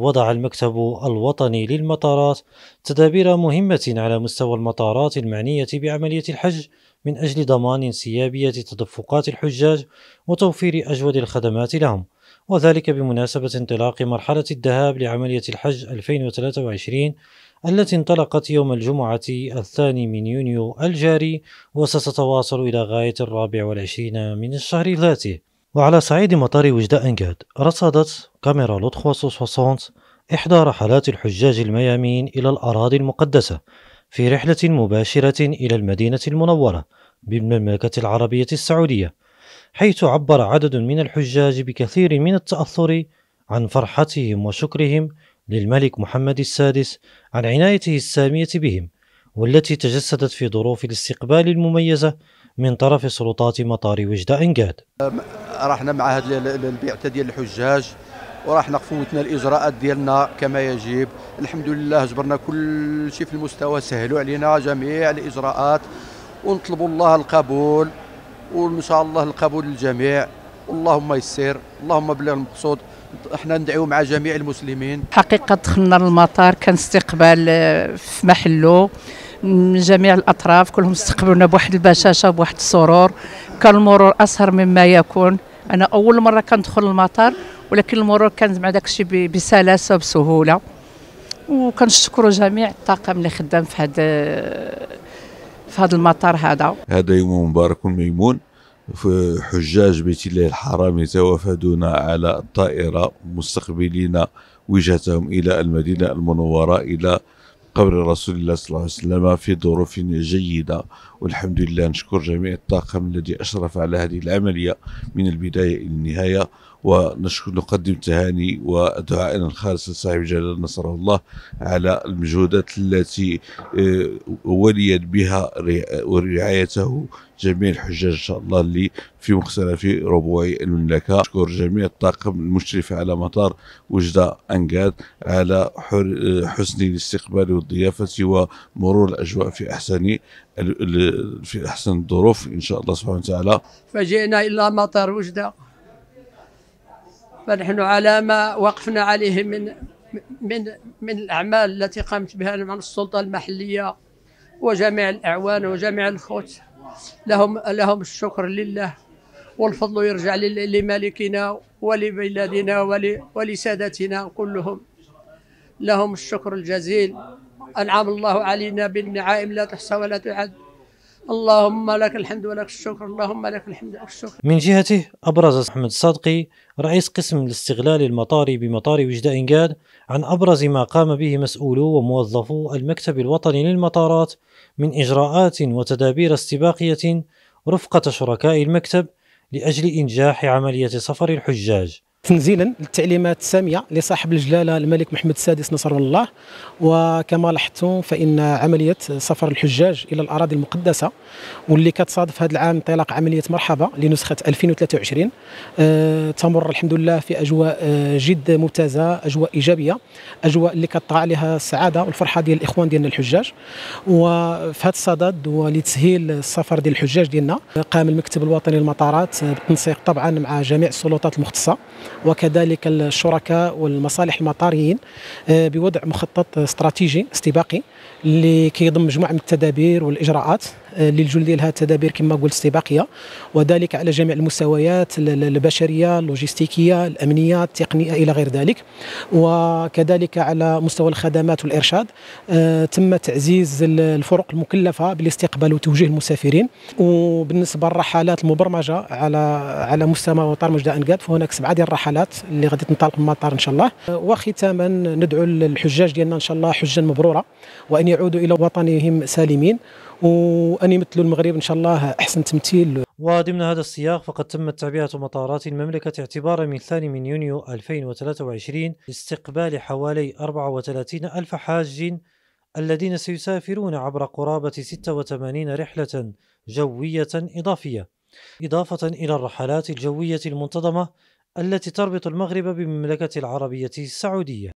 وضع المكتب الوطني للمطارات تدابير مهمة على مستوى المطارات المعنية بعملية الحج من أجل ضمان انسيابية تدفقات الحجاج وتوفير أجود الخدمات لهم وذلك بمناسبة انطلاق مرحلة الذهاب لعملية الحج 2023 التي انطلقت يوم الجمعة الثاني من يونيو الجاري وستتواصل إلى غاية الرابع والعشرين من الشهر ذاته وعلى صعيد مطار وجدة أنجاد رصدت كاميرا لو 360 إحدى رحلات الحجاج الميامين إلى الأراضي المقدسة في رحلة مباشرة إلى المدينة المنورة بالمملكة العربية السعودية حيث عبر عدد من الحجاج بكثير من التأثر عن فرحتهم وشكرهم للملك محمد السادس عن عنايته السامية بهم والتي تجسدت في ظروف الاستقبال المميزة من طرف سلطات مطار وجدة إنجاد رحنا مع هذا البيع ديال الحجاج وراح نقفوتنا الاجراءات ديالنا كما يجب الحمد لله جبرنا كل شيء في المستوى سهلوا علينا جميع الاجراءات ونطلبوا الله القبول وان شاء الله القبول للجميع اللهم يسر اللهم بلغ المقصود احنا ندعيو مع جميع المسلمين حقيقه دخلنا للمطار كان استقبال آه، في محله من جميع الاطراف كلهم استقبلونا بواحد البشاشه بواحد السرور كان المرور اسهر مما يكون انا اول مره كندخل المطار ولكن المرور كان مع داكشي بسلاسه وبسهوله وكنشكروا جميع الطاقم اللي خدام في هذا في هذا المطار هذا هذا يوم مبارك ميمون في حجاج بيت الله الحرام يتوافدون على الطائره مستقبلين وجهتهم الى المدينه المنوره الى قبر رسول الله صلى الله عليه وسلم في ظروف جيدة والحمد لله نشكر جميع الطاقم الذي أشرف على هذه العملية من البداية إلى النهاية ونشكر نقدم تهاني ودعائنا الخالص لصاحب جلال نصره الله على المجهودات التي آه، وليت بها ورعايته جميع الحجاج ان شاء الله اللي في مختلف ربوع المملكه اشكر جميع الطاقم المشرف على مطار وجده انقاد على آه، حسن الاستقبال والضيافه ومرور الاجواء في احسن في احسن الظروف ان شاء الله سبحانه وتعالى فجئنا الى مطار وجده فنحن على ما وقفنا عليه من من من الاعمال التي قامت بها من السلطه المحليه وجميع الاعوان وجميع الخوت لهم لهم الشكر لله والفضل يرجع لملكنا ولبلادنا ولسادتنا كلهم لهم الشكر الجزيل انعم الله علينا بالنعائم لا تحصى ولا تعد اللهم لك الحمد ولك الشكر اللهم لك الحمد ولك الشكر من جهته أبرز أحمد الصادقي رئيس قسم الاستغلال المطاري بمطار وجدة إنجاد عن أبرز ما قام به مسؤولو وموظفو المكتب الوطني للمطارات من إجراءات وتدابير استباقية رفقة شركاء المكتب لأجل إنجاح عملية سفر الحجاج تنزيلا للتعليمات الساميه لصاحب الجلاله الملك محمد السادس نصره الله وكما لاحظتم فان عمليه سفر الحجاج الى الاراضي المقدسه واللي كتصادف هذا العام انطلاق عمليه مرحبا لنسخه 2023 أه تمر الحمد لله في اجواء آه، جد ممتازه اجواء ايجابيه اجواء اللي كطغى عليها السعاده والفرحه ديال الاخوان ديالنا الحجاج وفي هذا الصدد ولتسهيل السفر ديال الحجاج ديالنا قام المكتب الوطني للمطارات آه، بالتنسيق طبعا مع جميع السلطات المختصه وكذلك الشركاء والمصالح المطاريين آه، بوضع مخطط استراتيجي استباقي اللي كيضم مجموعه من التدابير والاجراءات للجول ديالها التدابير كما قلت استباقيه وذلك على جميع المستويات البشريه اللوجستيكيه الامنيه التقنيه الى غير ذلك وكذلك على مستوى الخدمات والارشاد آه، تم تعزيز الفرق المكلفه بالاستقبال وتوجيه المسافرين وبالنسبه للرحلات المبرمجه على على مستوى مطار مجد انقاد فهناك سبعه ديال الرحلات اللي غادي تنطلق من المطار ان شاء الله وختاما ندعو الحجاج ديالنا ان شاء الله حجا مبروره وان يعودوا الى وطنهم سالمين وأن أن يمثلوا المغرب إن شاء الله أحسن تمثيل وضمن هذا السياق فقد تمت تعبئة مطارات المملكة اعتبارا من 2 من يونيو 2023 لاستقبال حوالي 34 ألف حاج الذين سيسافرون عبر قرابة 86 رحلة جوية إضافية إضافة إلى الرحلات الجوية المنتظمة التي تربط المغرب بالمملكة العربية السعودية